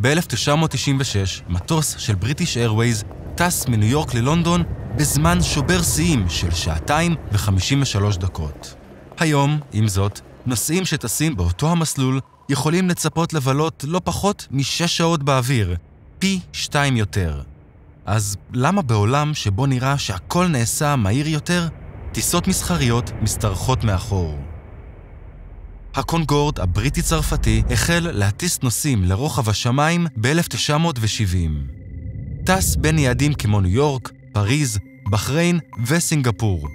ב-1996, מטוס של בריטיש איירווייז טס מניו יורק ללונדון בזמן שובר שיאים של שעתיים ו-53 דקות. היום, עם זאת, נוסעים שטסים באותו המסלול יכולים לצפות לבלות לא פחות משש שעות באוויר, פי שתיים יותר. אז למה בעולם שבו נראה שהכל נעשה מהיר יותר, טיסות מסחריות משתרכות מאחור? הקונגורד הבריטי-צרפתי החל להטיס נוסעים לרוחב השמיים ב-1970. טס בין יעדים כמו ניו יורק, פריז, בחריין וסינגפור.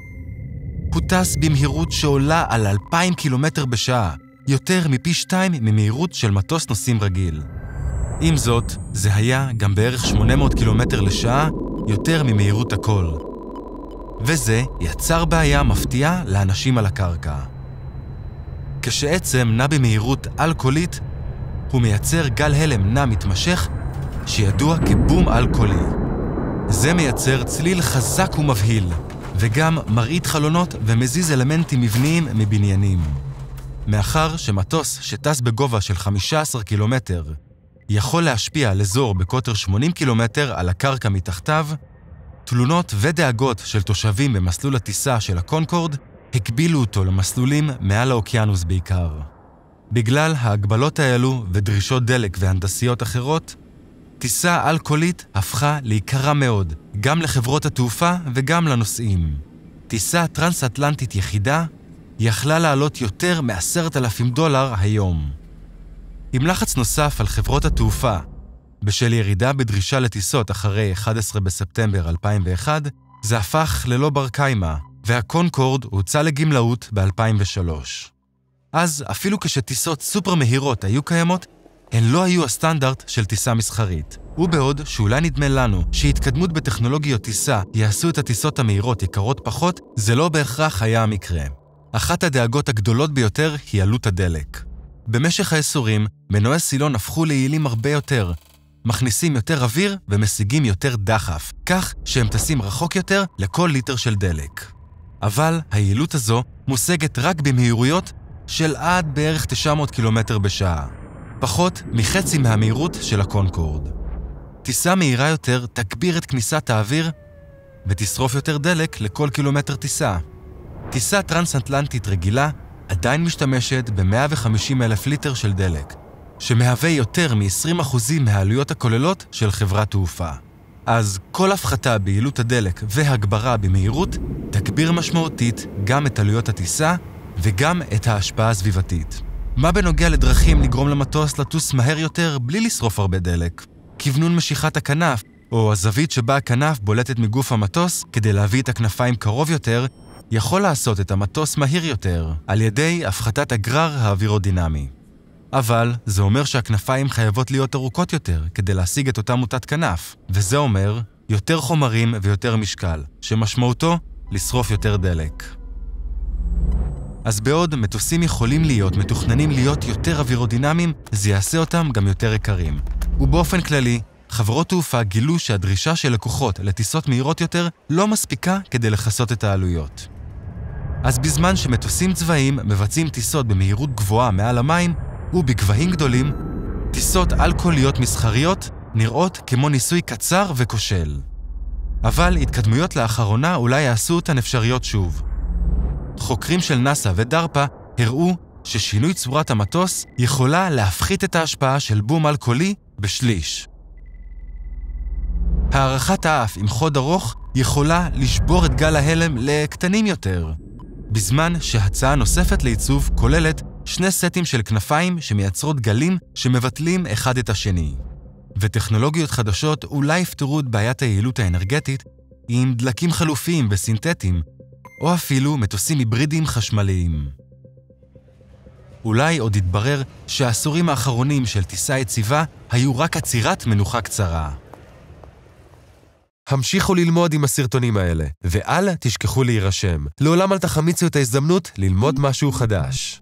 הוא טס במהירות שעולה על 2,000 קילומטר בשעה, יותר מפי שתיים ממהירות של מטוס נוסעים רגיל. עם זאת, זה היה גם בערך 800 קילומטר לשעה, יותר ממהירות הכל. וזה יצר בעיה מפתיעה לאנשים על הקרקע. כשעצם נע במהירות אלכוהולית, הוא מייצר גל הלם נע מתמשך, שידוע כבום אלכוהולי. זה מייצר צליל חזק ומבהיל, וגם מרעיד חלונות ומזיז אלמנטים מבניים מבניינים. מאחר שמטוס שטס בגובה של 15 קילומטר יכול להשפיע על אזור בקוטר 80 קילומטר על הקרקע מתחתיו, תלונות ודאגות של תושבים במסלול הטיסה של הקונקורד הקבילו אותו למסלולים מעל האוקיינוס בעיקר. בגלל ההגבלות האלו ודרישות דלק והנדסיות אחרות, טיסה אלכוהולית הפכה ליקרה מאוד, גם לחברות התעופה וגם לנוסעים. טיסה טרנס-אטלנטית יחידה יכלה לעלות יותר מ-10,000 דולר היום. עם לחץ נוסף על חברות התעופה, בשל ירידה בדרישה לטיסות אחרי 11 בספטמבר 2001, זה הפך ללא בר קיימא, והקונקורד הוצא לגמלאות ב-2003. אז, אפילו כשטיסות סופר מהירות היו קיימות, הן לא היו הסטנדרט של טיסה מסחרית. ובעוד שאולי נדמה לנו שהתקדמות בטכנולוגיות טיסה יעשו את הטיסות המהירות יקרות פחות, זה לא בהכרח היה המקרה. אחת הדאגות הגדולות ביותר היא עלות הדלק. במשך העשורים, מנועי סילון הפכו ליעילים הרבה יותר, מכניסים יותר אוויר ומשיגים יותר דחף, כך שהם טסים רחוק יותר לכל ליטר של דלק. אבל היעילות הזו מושגת רק במהירויות של עד בערך 900 קילומטר בשעה, פחות מחצי מהמהירות של הקונקורד. טיסה מהירה יותר תגביר את כניסת האוויר ותשרוף יותר דלק לכל קילומטר טיסה. טיסה טרנס-אטלנטית רגילה עדיין משתמשת ב-150 אלף ליטר של דלק, שמהווה יותר מ-20% מהעלויות הכוללות של חברת תעופה. אז כל הפחתה ביעילות הדלק והגברה במהירות הגביר משמעותית גם את עלויות הטיסה וגם את ההשפעה הסביבתית. מה בנוגע לדרכים לגרום למטוס לטוס מהר יותר בלי לשרוף הרבה דלק? כוונון משיכת הכנף, או הזווית שבה הכנף בולטת מגוף המטוס כדי להביא את הכנפיים קרוב יותר, יכול לעשות את המטוס מהיר יותר, על ידי הפחתת הגרר האווירודינמי. אבל זה אומר שהכנפיים חייבות להיות ארוכות יותר כדי להשיג את אותה מוטת כנף, וזה אומר יותר חומרים ויותר משקל, שמשמעותו לשרוף יותר דלק. אז בעוד מטוסים יכולים להיות מתוכננים להיות יותר אווירודינמיים, זה יעשה אותם גם יותר יקרים. ובאופן כללי, חברות תעופה גילו שהדרישה של לקוחות לטיסות מהירות יותר לא מספיקה כדי לכסות את העלויות. אז בזמן שמטוסים צבאיים מבצעים טיסות במהירות גבוהה מעל המים, ובגבהים גדולים, טיסות אלכוהוליות מסחריות נראות כמו ניסוי קצר וכושל. אבל התקדמויות לאחרונה אולי יעשו אותן אפשריות שוב. חוקרים של נאס"א ודרפ"א הראו ששינוי צורת המטוס יכולה להפחית את ההשפעה של בום אלכוהולי בשליש. הארכת האף עם חוד ארוך יכולה לשבור את גל ההלם לקטנים יותר, בזמן שהצעה נוספת לעיצוב כוללת שני סטים של כנפיים שמייצרות גלים שמבטלים אחד את השני. וטכנולוגיות חדשות אולי יפתרו את בעיית היעילות האנרגטית עם דלקים חלופיים וסינתטיים, או אפילו מטוסים היברידיים חשמליים. אולי עוד יתברר שהעשורים האחרונים של טיסה יציבה היו רק עצירת מנוחה קצרה. המשיכו ללמוד עם הסרטונים האלה, ואל תשכחו להירשם. לעולם אל תחמיצו את ההזדמנות ללמוד משהו חדש.